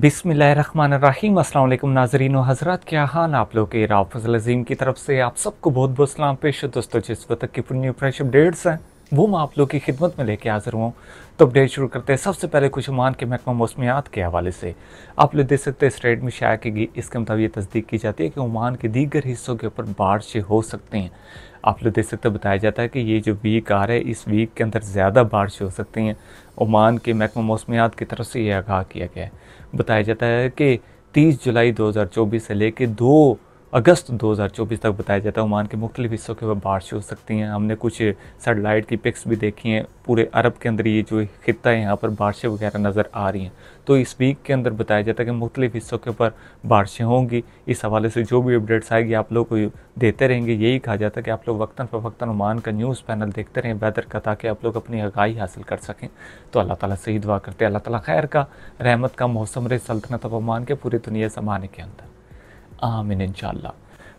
बिसमीम अल्लाम नाजरीन हज़रत क्या हाल आप लोग के राफल अजीम की तरफ से आप सबको बहुत बहुत सलाम पेश दोस्तों जिस वक्त की पुण्य फ्रेश अपडेट्स हैं वो मैं आप लोग की खिदमत में लेके हाजिर हूँ तो अपडेट शुरू करते हैं सबसे पहले कुछ मान के महकमा मौसमियात के हवाले से आप लोग देख सकते हैं स्टेट में शाया की गई इसके मुताबिक ये तस्दीक की जाती है कि ओमान के दीगर हिस्सों के ऊपर बारिशें हो सकती हैं आप लोग देख सकते हैं बताया जाता है कि ये जो वीक आ रहा है इस वीक के अंदर ज़्यादा बारिश हो सकती हैं ओमान के महकमा मौसमियात की तरफ से ये आगाह किया गया है बताया जाता है कि तीस जुलाई दो हज़ार चौबीस से लेकर दो अगस्त 2024 तक बताया जाता है ओमान के मुख्त हिस्सों के ऊपर बारिश हो सकती हैं हमने कुछ सेटेलाइट की पिक्स भी देखी हैं पूरे अरब के अंदर ये जो खत्ता है यहाँ पर बारिशें वगैरह नज़र आ रही हैं तो इस वीक के अंदर बताया जाता है कि मुख्त हिस्सों के ऊपर बारिशें होंगी इस हवाले से जो भी अपडेट्स आएगी आप लोग को देते रहेंगे यही कहा जाता है कि आप लोग वक्ता फ़वक्ता ओमान का न्यूज़ पैनल देखते रहें वैदर का ताकि आप लोग अपनी आगाही हासिल कर सकें तो अल्लाह ताली से ही दुआ करते हैं अल्लाह तैर खैर का रहमत का मौसम रहे सल्तनत ओमान के पूरी दुनिया ज़माने के अंदर आमिन इन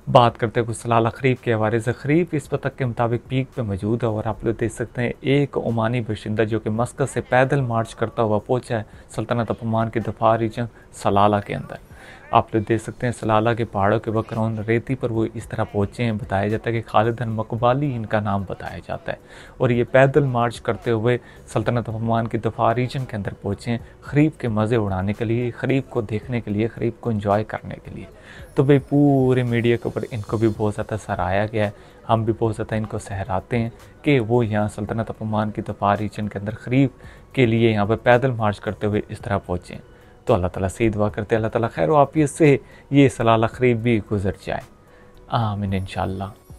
बात करते हैं कुछ अखरीब खरीफ के हवाले से खरीफ इस वक्त के मुताबिक पीक पे मौजूद है और आप लोग देख सकते हैं एक ओमानी बशिंदा जो कि मस्कत से पैदल मार्च करता हुआ पहुंचा है सल्तनत अपमान की दफा रिजन सलाला के अंदर आप लोग देख सकते हैं सलाला के पहाड़ों के बकरौन रेती पर वो इस तरह पहुँचे हैं बताया जाता है कि खालिदन मकबाली इनका नाम बताया जाता है और ये पैदल मार्च करते हुए सल्तनत हमान की दफा रीजन के अंदर पहुँचे हैं खरीफ के मज़े उड़ाने के लिए खरीफ को देखने के लिए खरीफ को इंजॉय करने के लिए तो भाई पूरे मीडिया के ऊपर इनको भी बहुत ज़्यादा सराहाया गया है हम भी बहुत ज़्यादा इनको सहराते हैं कि वो यहाँ सल्तनत अपमान की दफा रीजन के अंदर खरीफ के लिए यहाँ पर पैदल मार्च करते हुए इस तरह पहुँचें तो अल्लाह ताला से दुआ करते अल्लाह ताला खैर वापियत से ये सलाल खरीब भी गुजर जाए आमिन इन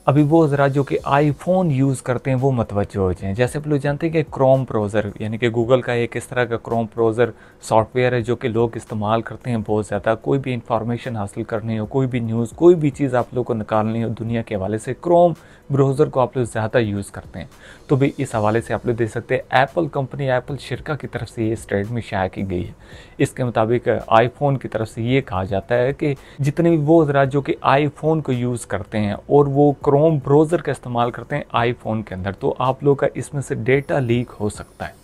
अभी वो ज़रा जो कि आईफोन यूज़ करते हैं वो मतवजह हो जाएँ जैसे आप लोग जानते हैं कि क्रोम ब्राउज़र यानी कि गूगल का एक इस तरह का क्रोम ब्राउज़र सॉफ्टवेयर है जो कि लोग इस्तेमाल करते हैं बहुत ज़्यादा कोई भी इंफॉर्मेशन हासिल करनी हो कोई भी न्यूज़ कोई भी चीज़ आप लोग को निकालनी हो दुनिया के हवाले से क्रोम ब्राउज़र को आप लोग ज़्यादा यूज़ करते हैं तो भी इस हवाले से आप लोग देख सकते हैं एप्पल कंपनी एप्पल शिरका की तरफ से ये स्टेट में शाया की गई है इसके मुताबिक आईफोन की तरफ से ये कहा जाता है कि जितने भी वो ज़रा जो कि आईफोन को यूज़ करते हैं और वो क्रोम ब्राउज़र का इस्तेमाल करते हैं आईफोन के अंदर तो आप लोग का इसमें से डेटा लीक हो सकता है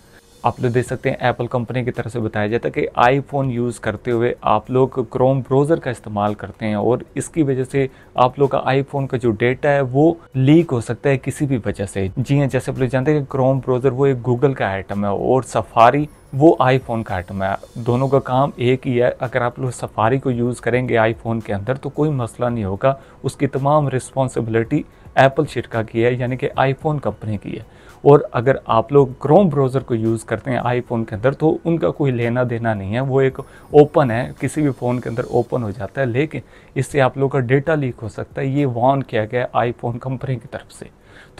आप लोग देख सकते हैं एप्पल कंपनी की तरफ से बताया जाता है कि आईफोन यूज़ करते हुए आप लोग क्रोम ब्राउज़र का इस्तेमाल करते हैं और इसकी वजह से आप लोग का आईफोन का जो डेटा है वो लीक हो सकता है किसी भी वजह से जी हाँ जैसे आप लोग जानते हैं कि क्रोम ब्राउज़र वो एक गूगल का आइटम है और सफारी वो आईफोन का आइटम है तो दोनों का काम एक ही है अगर आप लोग सफारी को यूज़ करेंगे आईफोन के अंदर तो कोई मसला नहीं होगा उसकी तमाम रिस्पॉन्सिबिलिटी एप्पल शिटका की है यानी कि आईफोन कंपनी की है और अगर आप लोग क्रोम ब्राउज़र को यूज़ करते हैं आईफोन के अंदर तो उनका कोई लेना देना नहीं है वो एक ओपन है किसी भी फ़ोन के अंदर ओपन हो जाता है लेकिन इससे आप लोग का डेटा लीक हो सकता है ये वॉन किया गया आई आईफोन कंपनी की तरफ से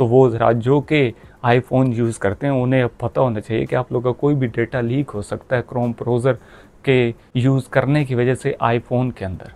तो वो राज्यों के आईफोन यूज़ करते हैं उन्हें अब पता होना चाहिए कि आप लोग का कोई भी डेटा लीक हो सकता है क्रोम ब्राउज़र के यूज़ करने की वजह से आईफोन के अंदर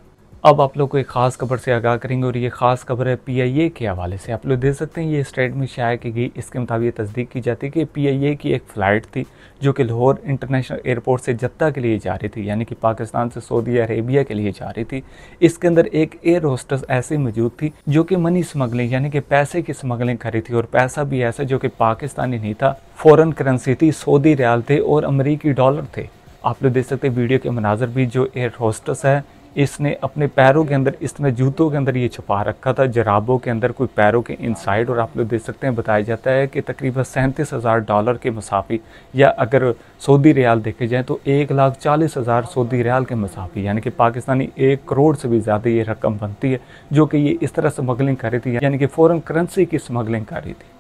अब आप लोग को एक ख़ास खबर से आगाह करेंगे और ये ख़ास खबर है पीआईए के हवाले से आप लोग देख सकते हैं ये स्टेट में शायद की गई इसके मुताबिक तस्दीक की जाती है कि पीआईए की एक फ़्लाइट थी जो कि लाहौर इंटरनेशनल एयरपोर्ट से जद्दा के लिए जा रही थी यानी कि पाकिस्तान से सऊदी अरेबिया के लिए जा रही थी इसके अंदर एक एयर होस्टस ऐसी मौजूद थी जो कि मनी स्मगलिंग यानी कि पैसे की स्मगलिंग करी थी और पैसा भी ऐसा जो कि पाकिस्तानी नहीं था फॉरन करेंसी थी सऊदी रियाल थे और अमरीकी डॉलर थे आप लोग देख सकते हैं वीडियो के मनाजर भी जो एयर होस्टस है इसने अपने पैरों के अंदर इसने जूतों के अंदर ये छुपा रखा था जराबों के अंदर कोई पैरों के इनसाइड और आप लोग देख सकते हैं बताया जाता है कि तकरीबन सैंतीस हज़ार डॉलर के मुसाफी या अगर सऊदी रियाल देखे जाएँ तो एक लाख चालीस हज़ार सऊदी रियाल के मुसाफी यानी कि पाकिस्तानी एक करोड़ से भी ज़्यादा ये रकम बनती है जो कि ये इस तरह स्मगलिंग कर रही थी यानी कि फ़ौरन करेंसी की स्मगलिंग कर रही थी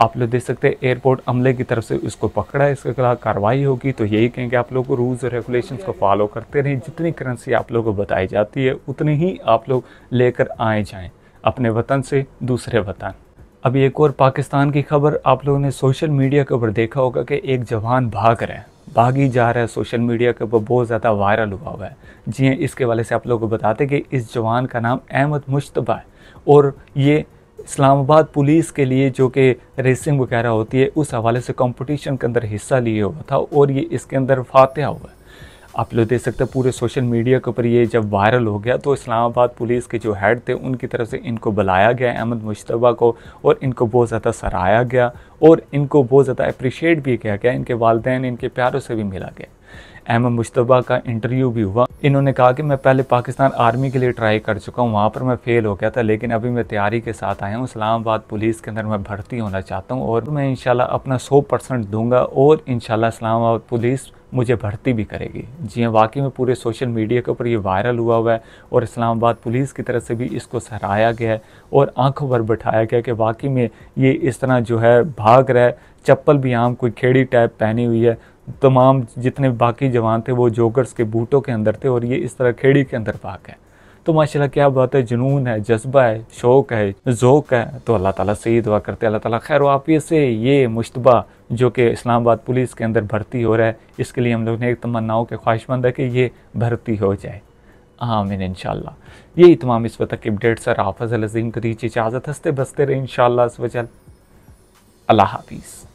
आप लोग देख सकते हैं एयरपोर्ट अमले की तरफ से उसको पकड़ा है इसके खिलाफ कार्रवाई होगी तो यही कहेंगे आप लोग रूल्स और रेगुलेशन को फॉलो करते रहें जितनी करेंसी आप लोगों को बताई जाती है उतनी ही आप लोग लेकर आए जाएँ अपने वतन से दूसरे वतन अभी एक और पाकिस्तान की खबर आप लोगों ने सोशल मीडिया के ऊपर देखा होगा कि एक जवान भाग रहे हैं भागी जा रहा है सोशल मीडिया के ऊपर बहुत ज़्यादा वायरल हुआ हुआ है जी हाँ, इसके वाले से आप लोगों को बताते कि इस जवान का नाम अहमद मुश्तबा है और ये इस्लामाबाद पुलिस के लिए जो कि रेसिंग वगैरह होती है उस हवाले से कंपटीशन के अंदर हिस्सा लिए हुआ था और ये इसके अंदर फातह हुआ आप लोग देख सकते हैं पूरे सोशल मीडिया के ऊपर ये जब वायरल हो गया तो इस्लामाबाद पुलिस के जो हेड थे उनकी तरफ से इनको बुलाया गया अहमद मुशतबा को और इनको बहुत ज़्यादा सराहाया गया और इनको बहुत ज़्यादा अप्रिशिएट भी किया गया इनके वालदेन इनके प्यारों से भी मिला गया अहमद मुशतबा का इंटरव्यू भी हुआ इन्होंने कहा कि मैं पहले पाकिस्तान आर्मी के लिए ट्राई कर चुका हूँ वहाँ पर मैं फ़ेल हो गया था लेकिन अभी मैं तैयारी के साथ आया हूँ इस्लामाबाद पुलिस के अंदर मैं भर्ती होना चाहता हूँ और मैं इनशाला अपना सौ परसेंट दूंगा और इंशाल्लाह इस्लामाबाद पुलिस मुझे भर्ती भी करेगी जी हाँ वाकई में पूरे सोशल मीडिया के ऊपर ये वायरल हुआ हुआ है और इस्लामाबाद पुलिस की तरफ से भी इसको सराहाया गया है और आंखों पर बैठाया गया कि वाकई में ये इस तरह जो है भाग रहा है चप्पल भी आम कोई खेड़ी टाइप पहनी हुई है तमाम जितने बाकी जवान थे वो जोकर्स के बूटों के अंदर थे और ये इस तरह खेड़ी के अंदर पाक है तो माशाल्लाह क्या बात है जुनून है जज्बा है शौक़ है जोक है तो अल्लाह ताला से ही दुआ करते हैं अल्लाह ताला खैर वापिय से ये मुशतबा जो कि इस्लामाबाद पुलिस के अंदर भर्ती हो रहा है इसके लिए हम लोग ने एक तमन्नाओं के ख्वाहिशमंद है कि ये भर्ती हो जाए आमिन इन यही तमाम इस वक्त की अपडेट सर हाफज अज़ीम को दीजिए इजाज़त हंसते बसते रहे इन वजल अल्लाह हाफिज़